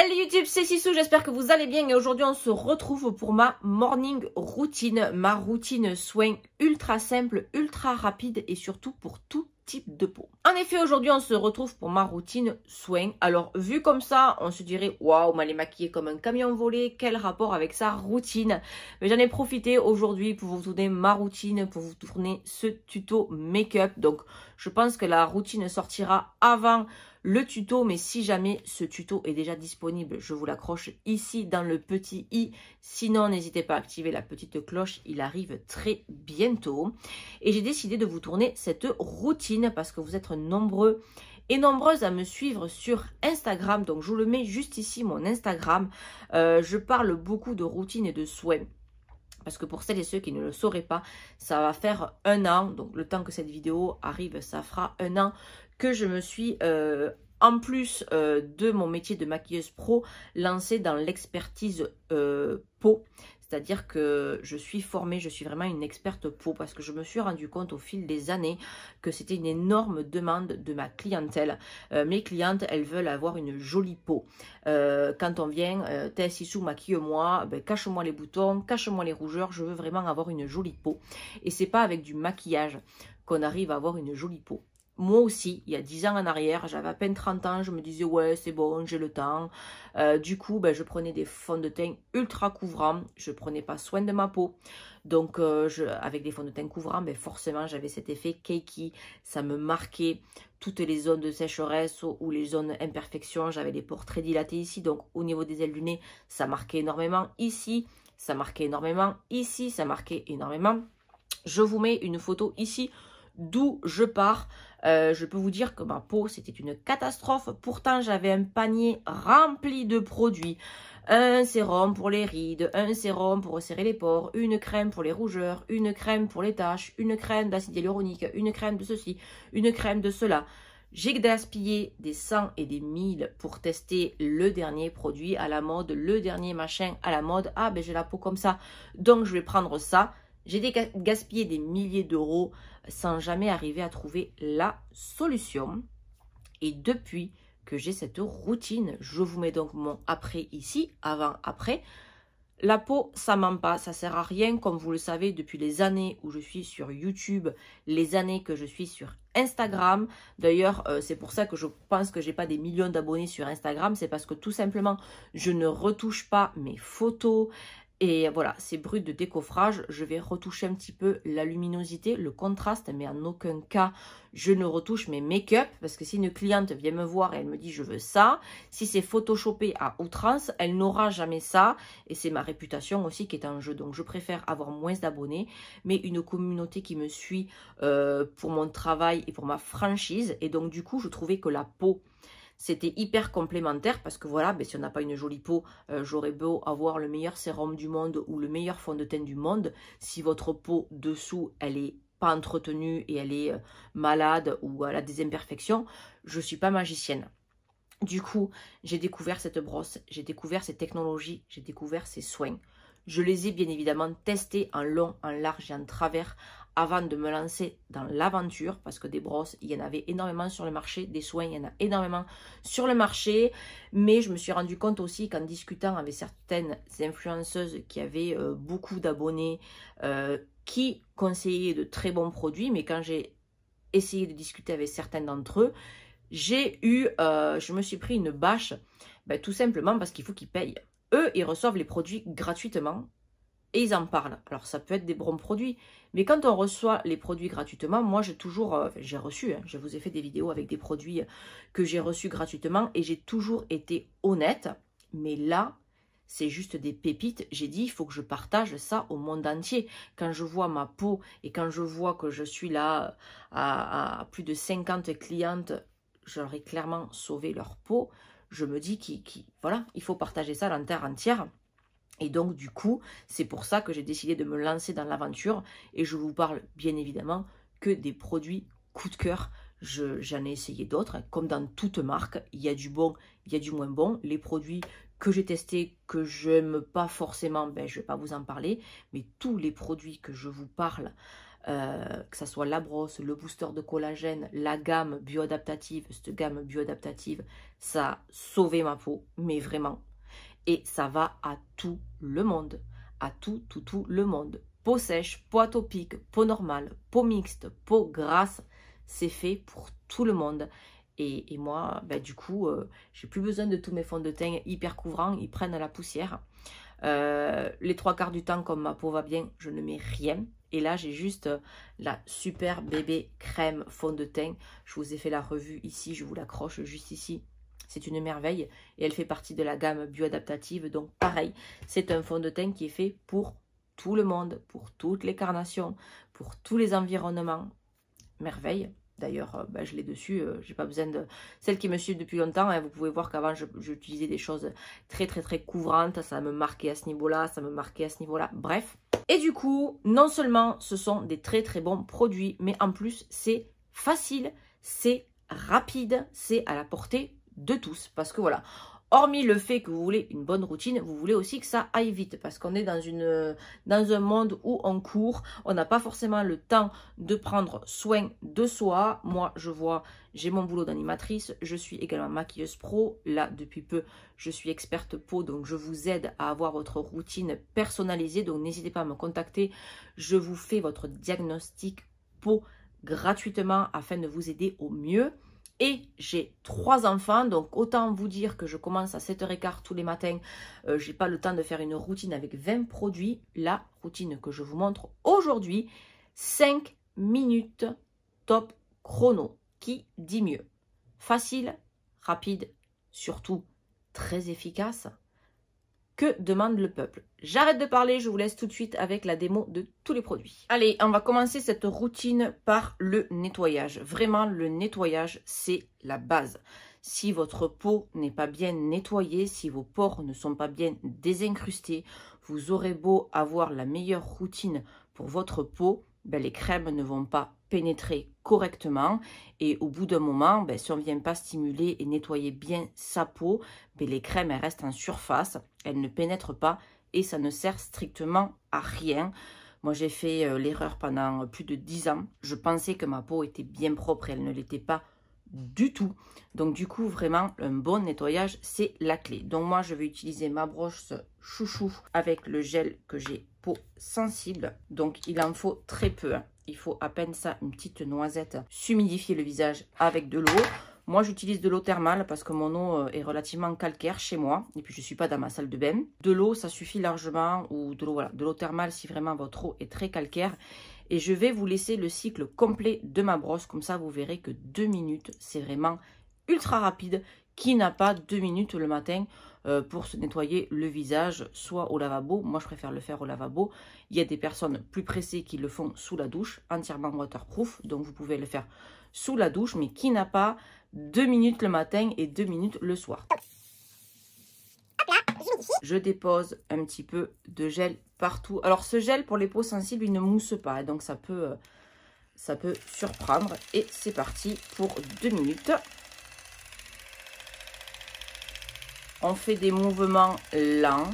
Hello YouTube, c'est Sissou, j'espère que vous allez bien et aujourd'hui on se retrouve pour ma morning routine, ma routine soin ultra simple, ultra rapide et surtout pour tout type de peau. En effet, aujourd'hui on se retrouve pour ma routine soin. Alors vu comme ça, on se dirait waouh, mais elle est comme un camion volé, quel rapport avec sa routine. Mais j'en ai profité aujourd'hui pour vous donner ma routine, pour vous tourner ce tuto make-up. Donc je pense que la routine sortira avant le tuto, mais si jamais ce tuto est déjà disponible, je vous l'accroche ici dans le petit i. Sinon, n'hésitez pas à activer la petite cloche, il arrive très bientôt. Et j'ai décidé de vous tourner cette routine parce que vous êtes nombreux et nombreuses à me suivre sur Instagram. Donc, je vous le mets juste ici, mon Instagram. Euh, je parle beaucoup de routine et de soins parce que pour celles et ceux qui ne le sauraient pas, ça va faire un an, donc le temps que cette vidéo arrive, ça fera un an que je me suis euh, en plus euh, de mon métier de maquilleuse pro, lancée dans l'expertise euh, peau. C'est-à-dire que je suis formée, je suis vraiment une experte peau parce que je me suis rendu compte au fil des années que c'était une énorme demande de ma clientèle. mes clientes, elles veulent avoir une jolie peau. quand on vient, t'es t'es sous maquille-moi, ben, cache-moi les boutons, cache-moi les rougeurs, je veux vraiment avoir une jolie peau. Et c'est pas avec du maquillage qu'on arrive à avoir une jolie peau moi aussi, il y a 10 ans en arrière, j'avais à peine 30 ans, je me disais ouais c'est bon, j'ai le temps. Euh, du coup, ben, je prenais des fonds de teint ultra couvrants, je prenais pas soin de ma peau. Donc euh, avec des fonds de teint couvrants, mais ben, forcément j'avais cet effet cakey, ça me marquait toutes les zones de sécheresse ou les zones imperfections. j'avais des pores très dilatés ici, donc au niveau des ailes du nez, ça marquait énormément. Ici, ça marquait énormément. Ici, ça marquait énormément. Je vous mets une photo ici d'où je pars. Euh, je peux vous dire que ma peau, c'était une catastrophe. Pourtant, j'avais un panier rempli de produits. Un sérum pour les rides, un sérum pour resserrer les pores, une crème pour les rougeurs, une crème pour les taches, une crème d'acide hyaluronique, une crème de ceci, une crème de cela. J'ai gaspillé des 100 et des 1000 pour tester le dernier produit à la mode, le dernier machin à la mode. Ah ben j'ai la peau comme ça, donc je vais prendre ça. J'ai gaspillé des milliers d'euros sans jamais arriver à trouver la solution. Et depuis que j'ai cette routine, je vous mets donc mon après ici, avant, après. La peau, ça ment pas, ça sert à rien, comme vous le savez, depuis les années où je suis sur YouTube, les années que je suis sur Instagram. D'ailleurs, euh, c'est pour ça que je pense que j'ai pas des millions d'abonnés sur Instagram, c'est parce que tout simplement, je ne retouche pas mes photos, et voilà, c'est brut de décoffrage. Je vais retoucher un petit peu la luminosité, le contraste, mais en aucun cas je ne retouche mes make-up parce que si une cliente vient me voir et elle me dit je veux ça, si c'est photoshopé à outrance, elle n'aura jamais ça et c'est ma réputation aussi qui est en jeu. Donc je préfère avoir moins d'abonnés, mais une communauté qui me suit euh, pour mon travail et pour ma franchise. Et donc du coup, je trouvais que la peau c'était hyper complémentaire parce que voilà, ben, si on n'a pas une jolie peau, euh, j'aurais beau avoir le meilleur sérum du monde ou le meilleur fond de teint du monde. Si votre peau dessous, elle est pas entretenue et elle est euh, malade ou elle a des imperfections, je suis pas magicienne. Du coup, j'ai découvert cette brosse, j'ai découvert ces technologies, j'ai découvert ces soins. Je les ai bien évidemment testés en long, en large et en travers avant de me lancer dans l'aventure, parce que des brosses, il y en avait énormément sur le marché, des soins, il y en a énormément sur le marché, mais je me suis rendu compte aussi qu'en discutant avec certaines influenceuses qui avaient euh, beaucoup d'abonnés, euh, qui conseillaient de très bons produits, mais quand j'ai essayé de discuter avec certains d'entre eux, j'ai eu, euh, je me suis pris une bâche, ben, tout simplement parce qu'il faut qu'ils payent. Eux, ils reçoivent les produits gratuitement et ils en parlent. Alors ça peut être des bons produits, mais quand on reçoit les produits gratuitement, moi j'ai toujours, euh, j'ai reçu, hein, je vous ai fait des vidéos avec des produits que j'ai reçus gratuitement et j'ai toujours été honnête. Mais là, c'est juste des pépites. J'ai dit, il faut que je partage ça au monde entier. Quand je vois ma peau et quand je vois que je suis là à, plus de 50 clientes, j'aurais clairement sauvé leur peau. Je me dis qu'il voilà, il faut partager ça à l'entière entière et donc, du coup, c'est pour ça que j'ai décidé de me lancer dans l'aventure. Et je vous parle, bien évidemment, que des produits coup de cœur. J'en ai essayé d'autres. Comme dans toute marque, il y a du bon, il y a du moins bon. Les produits que j'ai testés, que je n'aime pas forcément, ben, je ne vais pas vous en parler. Mais tous les produits que je vous parle, euh, que ce soit la brosse, le booster de collagène, la gamme bioadaptative, cette gamme bioadaptative, ça a sauvé ma peau, mais vraiment et ça va à tout le monde, à tout, tout, tout le monde. Peau sèche, peau atopique, peau normale, peau mixte, peau grasse, c'est fait pour tout le monde. Et, moi, ben, du coup, euh, j'ai plus besoin de tous mes fonds de teint hyper couvrants, ils prennent la poussière. Euh, les trois quarts du temps, comme ma peau va bien, je ne mets rien. Et là, j'ai juste euh, la super bébé crème fond de teint. Je vous ai fait la revue ici, je vous l'accroche juste ici c'est une merveille et elle fait partie de la gamme bioadaptative. Donc pareil, c'est un fond de teint qui est fait pour tout le monde, pour toutes les carnations, pour tous les environnements. Merveille. D'ailleurs, euh, bah, je l'ai dessus, Je euh, j'ai pas besoin de... celles qui me suivent depuis longtemps, hein. vous pouvez voir qu'avant, j'utilisais des choses très très très couvrantes, ça me marquait à ce niveau-là, ça me marquait à ce niveau-là, bref. Et du coup, non seulement ce sont des très très bons produits, mais en plus, c'est facile, c'est rapide, c'est à la portée de tous. Parce que voilà, hormis le fait que vous voulez une bonne routine, vous voulez aussi que ça aille vite parce qu'on est dans, une, dans un monde où on court, on n'a pas forcément le temps de prendre soin de soi. Moi, je vois, j'ai mon boulot d'animatrice, je suis également maquilleuse pro. Là, depuis peu, je suis experte peau, donc je vous aide à avoir votre routine personnalisée. Donc, n'hésitez pas à me contacter, je vous fais votre diagnostic peau gratuitement afin de vous aider au mieux et j'ai trois enfants, donc autant vous dire que je commence à 7h15 tous les matins, je euh, j'ai pas le temps de faire une routine avec 20 produits. La routine que je vous montre aujourd'hui, 5 minutes top chrono, qui dit mieux Facile, rapide, surtout très efficace que demande le peuple. J'arrête de parler, je vous laisse tout de suite avec la démo de tous les produits. Allez, on va commencer cette routine par le nettoyage. Vraiment, le nettoyage, c'est la base. Si votre peau n'est pas bien nettoyée, si vos pores ne sont pas bien désincrustés, vous aurez beau avoir la meilleure routine pour votre peau, ben, les crèmes ne vont pas pénétrer correctement et au bout d'un moment, ben, si on ne vient pas stimuler et nettoyer bien sa peau, ben, les crèmes restent en surface, elles ne pénètrent pas et ça ne sert strictement à rien. Moi, j'ai fait euh, l'erreur pendant euh, plus de 10 ans. Je pensais que ma peau était bien propre et elle ne l'était pas du tout. Donc, du coup, vraiment, un bon nettoyage, c'est la clé. Donc, moi, je vais utiliser ma brosse chouchou avec le gel que j'ai sensible, donc il en faut très peu. Hein. Il faut à peine ça, une petite noisette, s'humidifier le visage avec de l'eau. Moi, j'utilise de l'eau thermale parce que mon eau euh, est relativement calcaire chez moi. Et puis, je suis pas dans ma salle de bain. De l'eau, ça suffit largement. Ou de l'eau voilà, thermale si vraiment votre eau est très calcaire. Et je vais vous laisser le cycle complet de ma brosse. Comme ça, vous verrez que deux minutes, c'est vraiment ultra rapide. Qui n'a pas deux minutes le matin euh, pour se nettoyer le visage, soit au lavabo. Moi, je préfère le faire au lavabo. Il y a des personnes plus pressées qui le font sous la douche, entièrement waterproof. Donc, vous pouvez le faire sous la douche, mais qui n'a pas deux minutes le matin et 2 minutes le soir. Je dépose un petit peu de gel partout. Alors, ce gel, pour les peaux sensibles, il ne mousse pas. Donc, ça peut, euh, ça peut surprendre. Et c'est parti pour 2 minutes. on fait des mouvements lents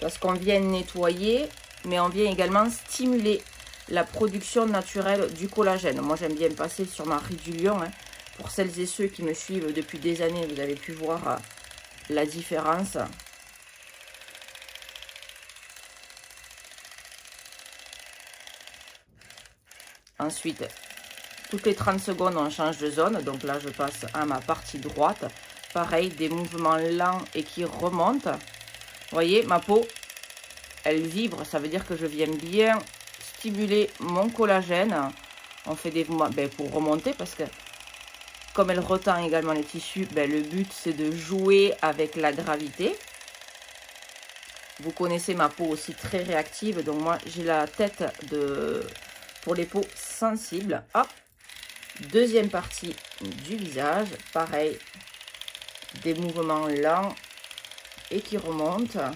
parce qu'on vient nettoyer, mais on vient également stimuler la production naturelle du collagène. Moi, j'aime bien passer sur ma riz du lion. Hein. Pour celles et ceux qui me suivent depuis des années, vous avez pu voir euh, la différence. Ensuite, toutes les 30 secondes, on change de zone. Donc là, je passe à ma partie droite. Pareil, des mouvements lents et qui remontent. voyez, ma peau, elle vibre. Ça veut dire que je viens bien stimuler mon collagène. On fait des mouvements ben, pour remonter parce que comme elle retend également les tissus, ben, le but c'est de jouer avec la gravité. Vous connaissez ma peau aussi très réactive, donc moi j'ai la tête de pour les peaux sensibles. Deuxième partie du visage, pareil, des mouvements lents et qui remontent.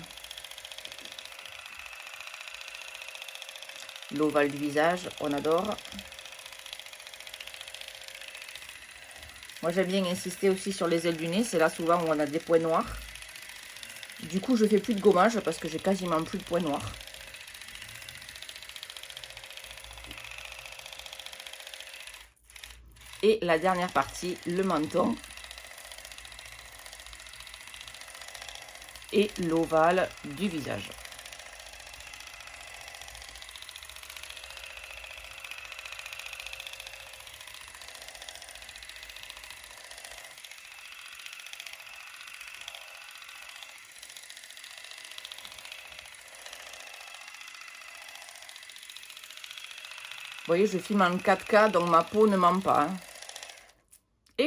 L'ovale du visage, on adore. Moi j'aime bien insister aussi sur les ailes du nez, c'est là souvent où on a des points noirs. Du coup je fais plus de gommage parce que j'ai quasiment plus de points noirs. Et la dernière partie, le menton. Et l'ovale du visage. Vous voyez, je filme en 4K, donc ma peau ne ment pas. Hein.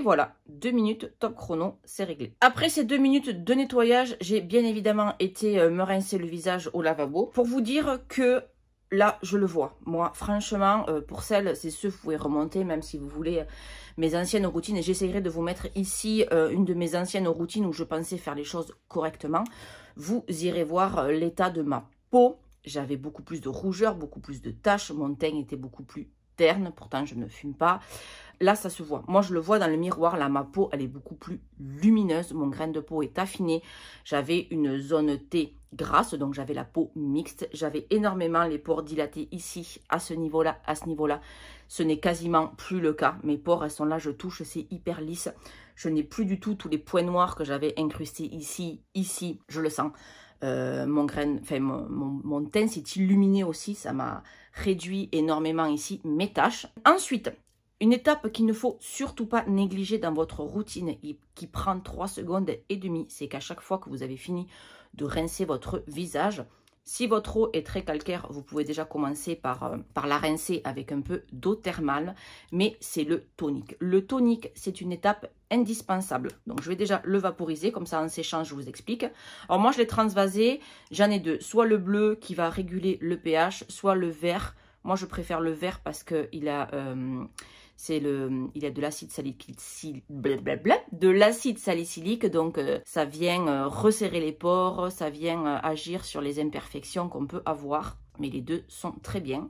Et voilà, deux minutes, top chrono, c'est réglé. Après ces deux minutes de nettoyage, j'ai bien évidemment été euh, me rincer le visage au lavabo pour vous dire que là, je le vois. Moi, franchement, euh, pour celle, c'est que vous pouvez remonter, même si vous voulez, euh, mes anciennes routines. Et j'essaierai de vous mettre ici une de mes anciennes routines où je pensais faire les choses correctement. Vous irez voir l'état de ma peau. J'avais beaucoup plus de rougeur, beaucoup plus de taches. Mon teint était beaucoup plus terne. Pourtant, je ne fume pas là, ça se voit. Moi, je le vois dans le miroir. Là, ma peau, elle est beaucoup plus lumineuse. Mon grain de peau est affiné. J'avais une zone T grasse, donc j'avais la peau mixte. J'avais énormément les pores dilatés ici, à ce niveau-là, à ce niveau-là. Ce n'est quasiment plus le cas. Mes pores, elles sont là, je touche, c'est hyper lisse. Je n'ai plus du tout tous les points noirs que j'avais incrustés ici, ici. Je le sens. Euh, mon grain, enfin mon, mon, teint s'est illuminé aussi, ça m'a réduit énormément ici mes taches. Ensuite, une étape qu'il ne faut surtout pas négliger dans votre routine qui prend 3 secondes et demie, c'est qu'à chaque fois que vous avez fini de rincer votre visage, si votre eau est très calcaire, vous pouvez déjà commencer euh, par, la rincer avec un peu d'eau thermale, mais c'est le tonique. Le tonique, c'est une étape indispensable. Donc, je vais déjà le vaporiser, comme ça, en séchant, je vous explique. Alors, moi, je l'ai transvasé, j'en ai deux. Soit le bleu qui va réguler le pH, soit le vert. Moi, je préfère le vert parce qu'il a... Euh, c'est le, il y a de l'acide salicylique, de l'acide salicylique, donc euh, ça vient euh, resserrer les pores, ça vient euh, agir sur les imperfections qu'on peut avoir mais les deux sont très bien.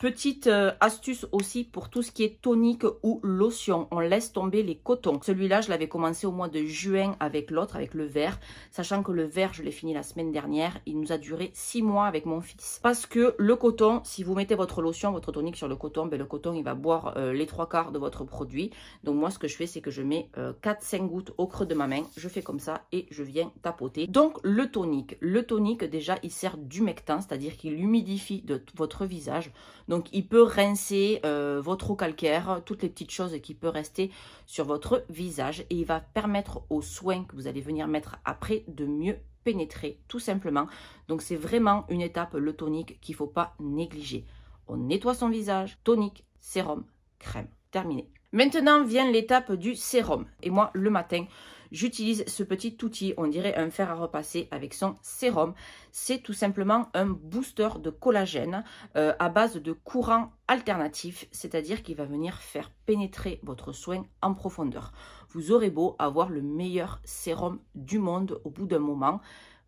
Petite euh, astuce aussi pour tout ce qui est tonique ou lotion. On laisse tomber les cotons. Celui-là, je l'avais commencé au mois de juin avec l'autre, avec le vert. Sachant que le vert, je l'ai fini la semaine dernière. Il nous a duré six mois avec mon fils. Parce que le coton, si vous mettez votre lotion, votre tonique sur le coton, ben, le coton, il va boire euh, les trois quarts de votre produit. Donc moi, ce que je fais, c'est que je mets 4-5 euh, gouttes au creux de ma main. Je fais comme ça et je viens tapoter. Donc le tonique. Le tonique, déjà, il sert d'humectant, c'est-à-dire qu'il humidifie votre visage. Donc, il peut rincer euh, votre eau calcaire, toutes les petites choses qui peuvent rester sur votre visage. Et il va permettre aux soins que vous allez venir mettre après de mieux pénétrer, tout simplement. Donc, c'est vraiment une étape, le tonique, qu'il ne faut pas négliger. On nettoie son visage, tonique, sérum, crème. Terminé. Maintenant vient l'étape du sérum. Et moi, le matin, J'utilise ce petit outil, on dirait un fer à repasser avec son sérum. C'est tout simplement un booster de collagène euh, à base de courant alternatif, c'est-à-dire qu'il va venir faire pénétrer votre soin en profondeur. Vous aurez beau avoir le meilleur sérum du monde au bout d'un moment,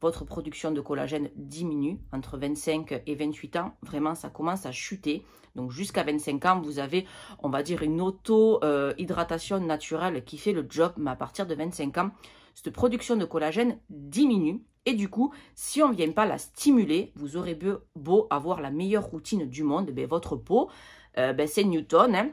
votre production de collagène diminue entre 25 et 28 ans. Vraiment, ça commence à chuter. Donc jusqu'à 25 ans, vous avez, on va dire, une auto-hydratation naturelle qui fait le job. Mais à partir de 25 ans, cette production de collagène diminue. Et du coup, si on ne vient pas la stimuler, vous aurez beau, avoir la meilleure routine du monde, ben votre peau, euh, ben, c'est Newton, hein.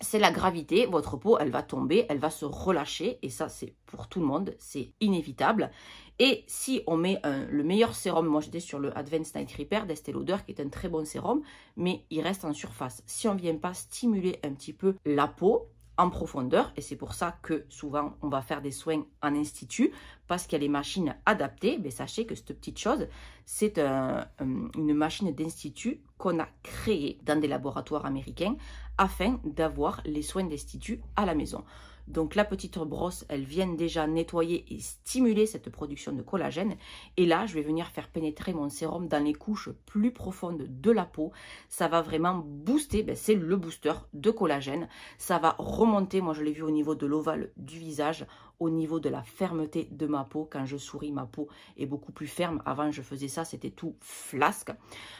c'est la gravité, votre peau, elle va tomber, elle va se relâcher, et ça, c'est pour tout le monde, c'est inévitable. Et si on met le meilleur sérum, moi j'étais sur le Advanced Night Repair d'Estée Lauder qui est un très bon sérum, mais il reste en surface. Si on ne vient pas stimuler un petit peu la peau, en profondeur et c'est pour ça que souvent on va faire des soins en institut parce qu'il y a les machines adaptées mais ben, sachez que cette petite chose c'est une machine d'institut qu'on a créée dans des laboratoires américains afin d'avoir les soins d'institut à la maison donc la petite brosse, elle vient déjà nettoyer et stimuler cette production de collagène. Et là, je vais venir faire pénétrer mon sérum dans les couches plus profondes de la peau. Ça va vraiment booster, ben, c'est le booster de collagène. Ça va remonter, moi je l'ai vu au niveau de l'ovale du visage, au niveau de la fermeté de ma peau. Quand je souris, ma peau est beaucoup plus ferme. Avant, je faisais ça, c'était tout flasque.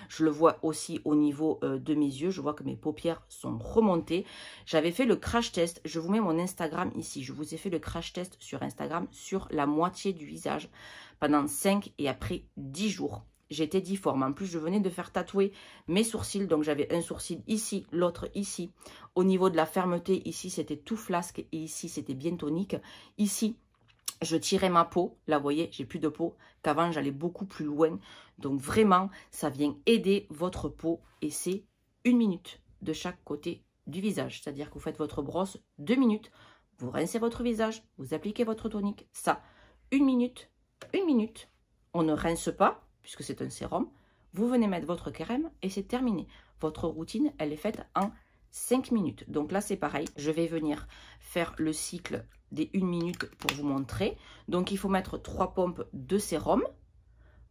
Je le vois aussi au niveau euh, de mes yeux. Je vois que mes paupières sont remontées. J'avais fait le crash test. Je vous mets mon Instagram ici. Je vous ai fait le crash test sur Instagram sur la moitié du visage pendant 5 et après 10 jours. J'étais difforme. En plus, je venais de faire tatouer mes sourcils. Donc, j'avais un sourcil ici, l'autre ici. Au niveau de la fermeté, ici, c'était tout flasque. Et ici, c'était bien tonique. Ici, je tirais ma peau, là vous voyez, j'ai plus de peau qu'avant, j'allais beaucoup plus loin. Donc vraiment, ça vient aider votre peau et c'est une minute de chaque côté du visage. C'est-à-dire que vous faites votre brosse deux minutes vous rincez votre visage, vous appliquez votre tonique. Ça, une minute, une minute. On ne rince pas, puisque c'est un sérum. Vous venez mettre votre crème et c'est terminé. Votre routine, elle est faite en cinq minutes. Donc là, c'est pareil. Je vais venir faire le cycle des une minute pour vous montrer. Donc, il faut mettre trois pompes de sérum.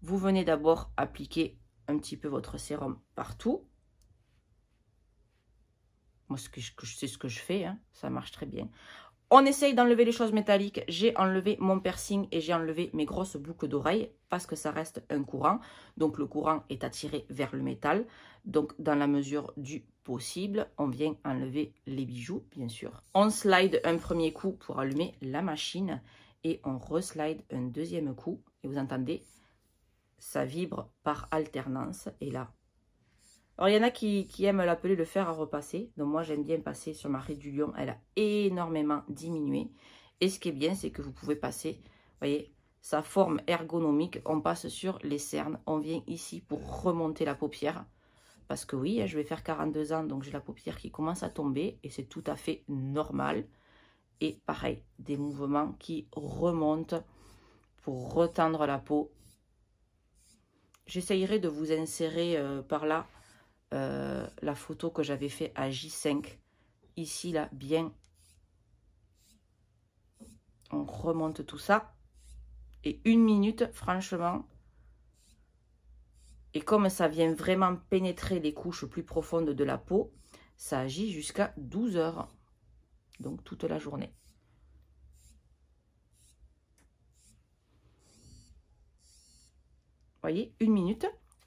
Vous venez d'abord appliquer un petit peu votre sérum partout. Moi, c'est ce que je fais. Hein. ça marche très bien. On essaye d'enlever les choses métalliques. J'ai enlevé mon piercing et j'ai enlevé mes grosses boucles d'oreilles parce que ça reste un courant. Donc le courant est attiré vers le métal. Donc dans la mesure du possible, on vient enlever les bijoux, bien sûr. On slide un premier coup pour allumer la machine et on reslide un deuxième coup. Et vous entendez, ça vibre par alternance. Et là, alors, il y en a qui, aiment l'appeler le fer à repasser. Donc, moi, j'aime bien passer sur ma du lion. Elle a énormément diminué. Et ce qui est bien, c'est que vous pouvez passer, voyez, sa forme ergonomique. On passe sur les cernes. On vient ici pour remonter la paupière. Parce que oui, hein, je vais faire 42 ans, donc j'ai la paupière qui commence à tomber. Et c'est tout à fait normal. Et pareil, des mouvements qui remontent pour retendre la peau. J'essayerai de vous insérer euh, par là euh, la photo que j'avais fait à J5. Ici, là, bien. On remonte tout ça. Et une minute, franchement. Et comme ça vient vraiment pénétrer les couches plus profondes de la peau, ça agit jusqu'à 12 heures. Donc, toute la journée. Vous voyez, une minute,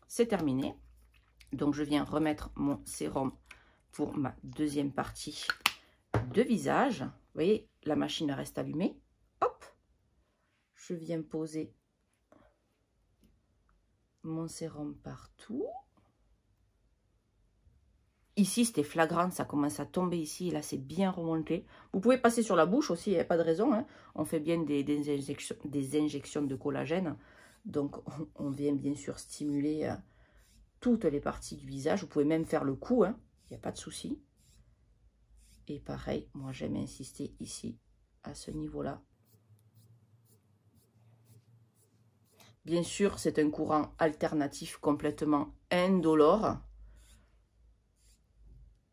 c'est terminé. Donc, je viens remettre mon sérum pour ma deuxième partie de visage. Vous voyez, la machine reste allumée. Hop Je viens poser mon sérum partout. Ici, c'était flagrant, ça commence à tomber ici, là, c'est bien remonté. Vous pouvez passer sur la bouche aussi, il n'y a pas de raison. Hein. On fait bien des, injections, des, injections, de collagène. Donc, on vient bien sûr stimuler euh, toutes les parties du visage. Vous pouvez même faire le cou, hein. il n'y a pas de souci. Et pareil, moi j'aime insister ici, à ce niveau-là. Bien sûr, c'est un courant alternatif complètement indolore.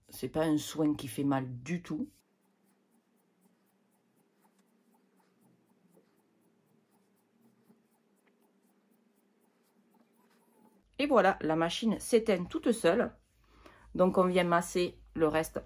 C'est pas un soin qui fait mal du tout. Et voilà, la machine s'éteint toute seule. Donc on vient masser le reste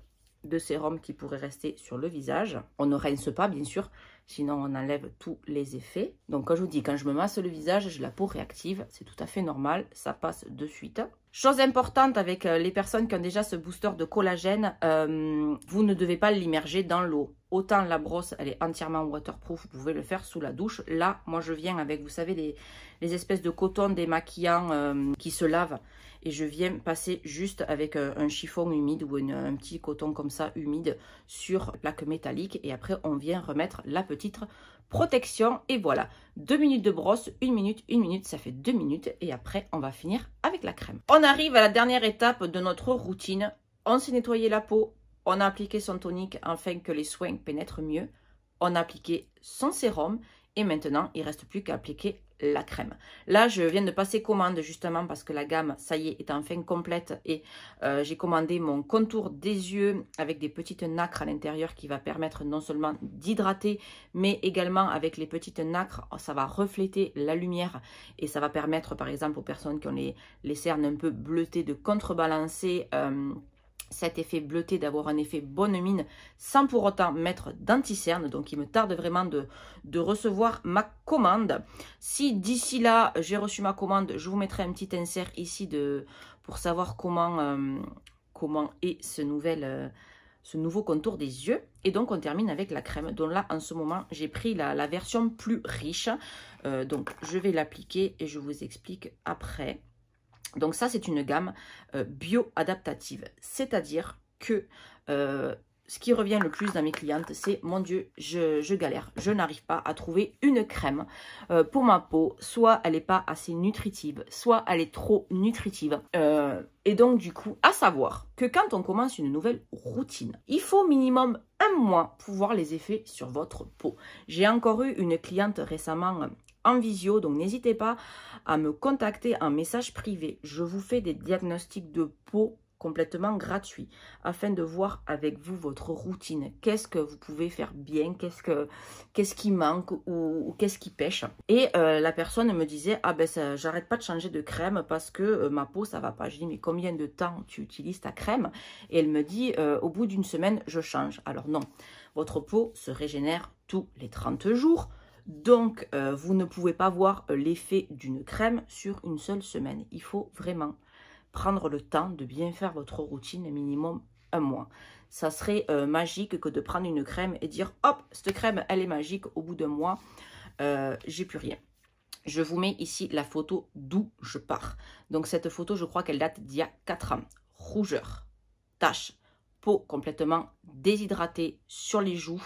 de sérum qui pourrait rester sur le visage. On ne rince pas, bien sûr, sinon on enlève tous les effets. Donc quand je vous dis, quand je me masse le visage, j'ai la peau réactive, c'est tout à fait normal, ça passe de suite. Chose importante avec euh, les personnes qui ont déjà ce booster de collagène, euh, vous ne devez pas l'immerger dans l'eau. Autant la brosse, elle est entièrement waterproof, vous pouvez le faire sous la douche. Là, moi je viens avec, vous savez, les, espèces de coton des maquillants euh, qui se lavent et je viens passer juste avec euh, un, chiffon humide ou un petit coton comme ça humide sur la plaque métallique et après on vient remettre la petite protection et voilà deux minutes de brosse une minute une minute ça fait deux minutes et après on va finir avec la crème on arrive à la dernière étape de notre routine on s'est nettoyé la peau on a appliqué son tonique afin que les soins pénètrent mieux on a appliqué son sérum et maintenant, il ne reste plus qu'à appliquer la crème. Là, je viens de passer commande justement parce que la gamme, ça y est, est enfin complète et euh, j'ai commandé mon contour des yeux avec des petites nacres à l'intérieur qui va permettre non seulement d'hydrater, mais également avec les petites nacres, oh, ça va refléter la lumière et ça va permettre par exemple aux personnes qui ont les, cernes un peu bleutées de contrebalancer... Euh, cet effet bleuté, d'avoir un effet bonne mine sans pour autant mettre d'anticerne. Donc il me tarde vraiment de, recevoir ma commande. Si d'ici là j'ai reçu ma commande, je vous mettrai un petit insert ici de, pour savoir comment, euh, comment est ce, nouvel, euh, ce nouveau contour des yeux. Et donc on termine avec la crème. Donc là en ce moment j'ai pris la, version plus riche. Euh, donc je vais l'appliquer et je vous explique après. Donc ça, c'est une gamme euh, bio-adaptative, c'est-à-dire que euh, ce qui revient le plus dans mes clientes, c'est « Mon Dieu, je, galère, je n'arrive pas à trouver une crème euh, pour ma peau. Soit elle n'est pas assez nutritive, soit elle est trop nutritive. et donc, du coup, à savoir que quand on commence une nouvelle routine, il faut minimum un mois pour voir les effets sur votre peau. J'ai encore eu une cliente récemment en visio, donc n'hésitez pas à me contacter en message privé. Je vous fais des diagnostics de peau complètement gratuits afin de voir avec vous votre routine. Qu'est-ce que vous pouvez faire bien Qu'est-ce qui manque ou, qu'est-ce qui pêche Et euh, la personne me disait ah ben j'arrête pas de changer de crème parce que euh, ma peau ça va pas. Je dis mais combien de temps tu utilises ta crème Et elle me dit euh, au bout d'une semaine je change. Alors non, votre peau se régénère tous les 30 jours. Donc, euh, vous ne pouvez pas voir euh, l'effet d'une crème sur une seule semaine. Il faut vraiment prendre le temps de bien faire votre routine, minimum un mois. Ça serait euh, magique que de prendre une crème et dire, hop, cette crème, elle est magique, au bout d'un mois, j'ai plus rien. Je vous mets ici la photo d'où je pars. Donc cette photo, je crois qu'elle date d'il y a 4 ans. Rougeur, tâche, peau complètement déshydratée sur les joues,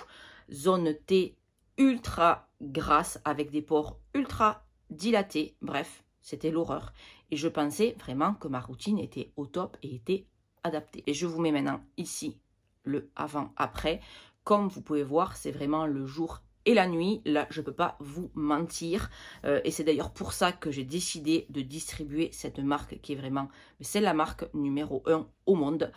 zone T ultra grasse avec des pores ultra dilatés. Bref, c'était l'horreur. Et je pensais vraiment que ma routine était au top et était adaptée. Et je vous mets maintenant ici le avant-après. Comme vous pouvez voir, c'est vraiment le jour et la nuit. Là, je ne peux pas vous mentir. Euh, et c'est d'ailleurs pour ça que j'ai décidé de distribuer cette marque qui est vraiment... C'est la marque numéro 1 au monde,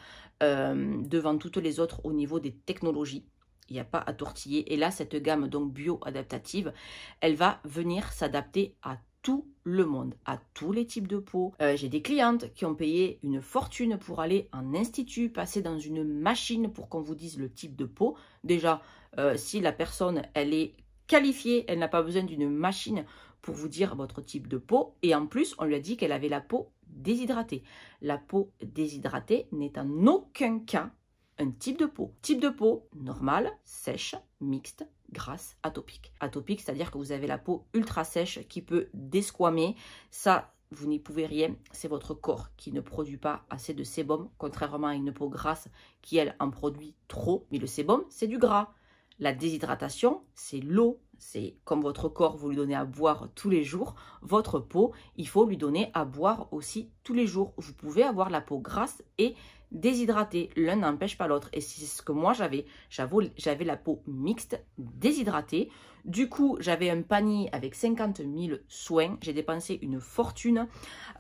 euh, devant toutes les autres au niveau des technologies il n'y a pas à tortiller Et là, cette gamme donc bio-adaptative, elle va venir s'adapter à tout le monde, à tous les types de peau. Euh, j'ai des clientes qui ont payé une fortune pour aller en institut, passer dans une machine pour qu'on vous dise le type de peau. Déjà, euh, si la personne, elle est qualifiée, elle n'a pas besoin d'une machine pour vous dire votre type de peau. Et en plus, on lui a dit qu'elle avait la peau déshydratée. La peau déshydratée n'est en aucun cas un type de peau. Type de peau normale, sèche, mixte, grasse, atopique. Atopique, c'est-à-dire que vous avez la peau ultra sèche qui peut desquamer. Ça, vous n'y pouvez rien, c'est votre corps qui ne produit pas assez de sébum, contrairement à une peau grasse qui, elle, en produit trop. Mais le sébum, c'est du gras. La déshydratation, c'est l'eau c'est comme votre corps, vous lui donnez à boire tous les jours, votre peau, il faut lui donner à boire aussi tous les jours. Vous pouvez avoir la peau grasse et déshydratée, l'un n'empêche pas l'autre. Et c'est ce que moi j'avais, j'avais la peau mixte, déshydratée. Du coup, j'avais un panier avec 50 000 soins, j'ai dépensé une fortune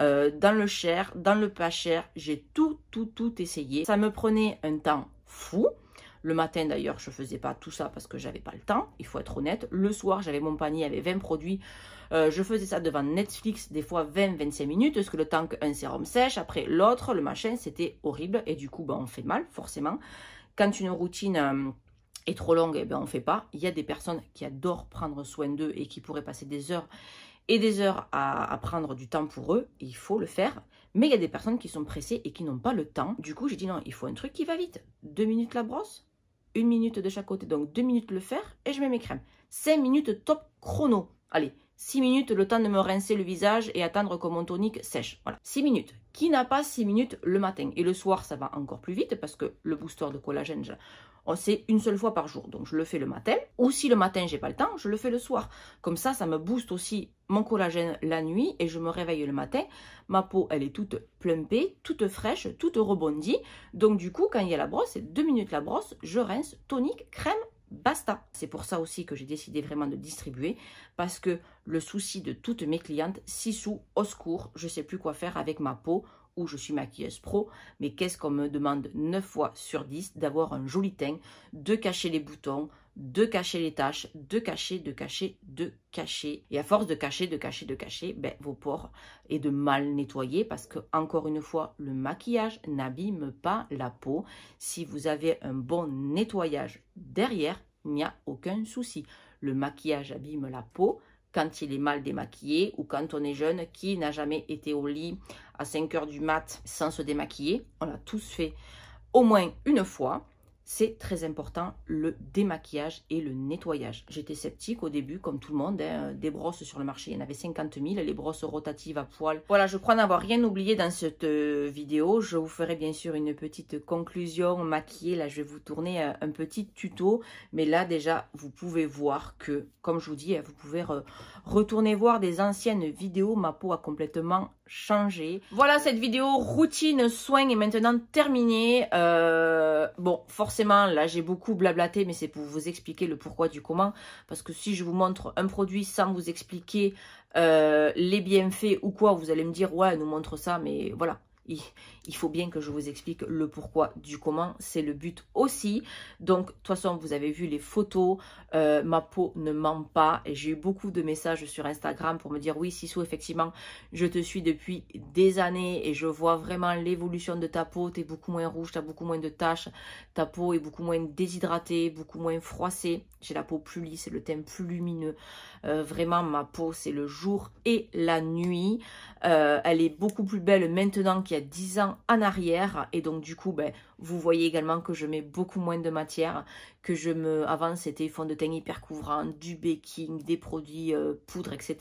euh, dans le cher, dans le pas cher, j'ai tout, tout, tout essayé. Ça me prenait un temps fou, le matin, d'ailleurs, je ne faisais pas tout ça parce que j'avais pas le temps, il faut être honnête. Le soir, j'avais mon panier avec 20 produits. Euh, je faisais ça devant Netflix, des fois 20-25 minutes, parce que le temps qu'un sérum sèche, après l'autre, le machin, c'était horrible. Et du coup, ben, on fait mal, forcément. Quand une routine... Euh, est trop longue, on eh ben on fait pas. Il y a des personnes qui adorent prendre soin d'eux et qui pourraient passer des heures et des heures à, à, prendre du temps pour eux, il faut le faire. Mais il y a des personnes qui sont pressées et qui n'ont pas le temps. Du coup, j'ai dit non, il faut un truc qui va vite. Deux minutes la brosse, une minute de chaque côté, donc deux minutes le faire, et je mets mes crèmes. Cinq minutes top chrono. Allez, six minutes, le temps de me rincer le visage et attendre que mon tonique sèche. Voilà, six minutes. Qui n'a pas six minutes le matin Et le soir, ça va encore plus vite parce que le booster de collagène, on oh, c'est une seule fois par jour. Donc je le fais le matin. Ou si le matin j'ai pas le temps, je le fais le soir. Comme ça, ça me booste aussi mon collagène la nuit et je me réveille le matin. Ma peau, elle est toute plumpée, toute fraîche, toute rebondie. Donc du coup, quand il y a la brosse, c'est deux minutes la brosse, je rince, tonique, crème, basta. C'est pour ça aussi que j'ai décidé vraiment de distribuer parce que le souci de toutes mes clientes, si sous, au secours, je sais plus quoi faire avec ma peau où je suis maquilleuse pro, mais qu'est-ce qu'on me demande 9 fois sur 10 d'avoir un joli teint, de cacher les boutons, de cacher les taches, de cacher, de cacher, de cacher. Et à force de cacher, de cacher, de cacher, ben, vos pores et de mal nettoyer parce que, encore une fois, le maquillage n'abîme pas la peau. Si vous avez un bon nettoyage derrière, il n'y a aucun souci. Le maquillage abîme la peau quand il est mal démaquillé ou quand on est jeune, qui n'a jamais été au lit à 5 heures du mat sans se démaquiller. On l'a tous fait au moins une fois c'est très important le démaquillage et le nettoyage. J'étais sceptique au début, comme tout le monde, hein, des brosses sur le marché, il y en avait 50 000, les brosses rotatives à poil. Voilà, je crois n'avoir rien oublié dans cette euh, vidéo. Je vous ferai bien sûr une petite conclusion maquillée. Là, je vais vous tourner euh, un petit tuto, mais là déjà, vous pouvez voir que, comme je vous dis, hein, vous pouvez retourner voir des anciennes vidéos. Ma peau a complètement changé. Voilà, cette vidéo routine soin est maintenant terminée. Euh, bon, forcément, là j'ai beaucoup blablaté, mais c'est pour vous expliquer le pourquoi du comment. Parce que si je vous montre un produit sans vous expliquer euh, les bienfaits ou quoi, vous allez me dire, ouais, nous montre ça, mais voilà il faut bien que je vous explique le pourquoi du comment. C'est le but aussi. Donc, de toute façon, vous avez vu les photos. Euh, ma peau ne ment pas. Et j'ai eu beaucoup de messages sur Instagram pour me dire, oui, Sissou, effectivement, je te suis depuis des années et je vois vraiment l'évolution de ta peau. Tu es beaucoup moins rouge, tu as beaucoup moins de taches. Ta peau est beaucoup moins déshydratée, beaucoup moins froissée. J'ai la peau plus lisse, le teint plus lumineux. Euh, vraiment, ma peau, c'est le jour et la nuit. Euh, elle est beaucoup plus belle maintenant qu'il y a 10 ans en arrière et donc du coup ben, vous voyez également que je mets beaucoup moins de matière que je me avant c'était fond de teint hyper couvrant du baking des produits euh, poudre etc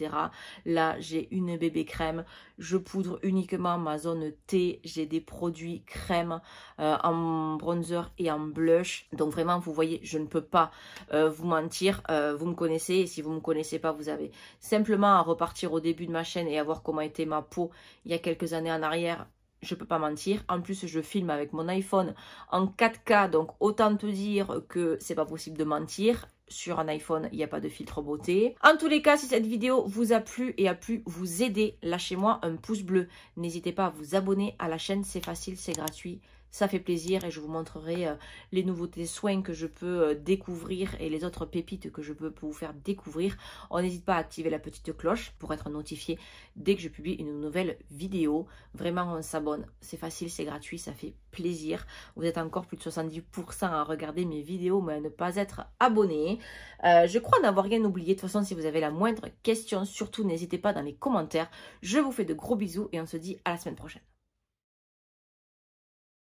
là j'ai une bébé crème je poudre uniquement ma zone T j'ai des produits crème euh, en bronzer et en blush donc vraiment vous voyez je ne peux pas euh, vous mentir vous me connaissez et si vous ne me connaissez pas vous avez simplement à repartir au début de ma chaîne et à voir comment était ma peau il y a quelques années en arrière je peux pas mentir. En plus, je filme avec mon iPhone en 4K, donc autant te dire que c'est pas possible de mentir. Sur un iPhone, il n'y a pas de filtre beauté. En tous les cas, si cette vidéo vous a plu et a pu vous aider, lâchez-moi un pouce bleu. N'hésitez pas à vous abonner à la chaîne, c'est facile, c'est gratuit ça fait plaisir et je vous montrerai euh, les nouveautés soins que je peux euh, découvrir et les autres pépites que je peux vous faire découvrir. On n'hésite pas à activer la petite cloche pour être notifié dès que je publie une nouvelle vidéo. Vraiment, on s'abonne. C'est facile, c'est gratuit, ça fait plaisir. Vous êtes encore plus de 70% à regarder mes vidéos, mais à ne pas être abonné. Euh, je crois n'avoir rien oublié. De toute façon, si vous avez la moindre question, surtout n'hésitez pas dans les commentaires. Je vous fais de gros bisous et on se dit à la semaine prochaine.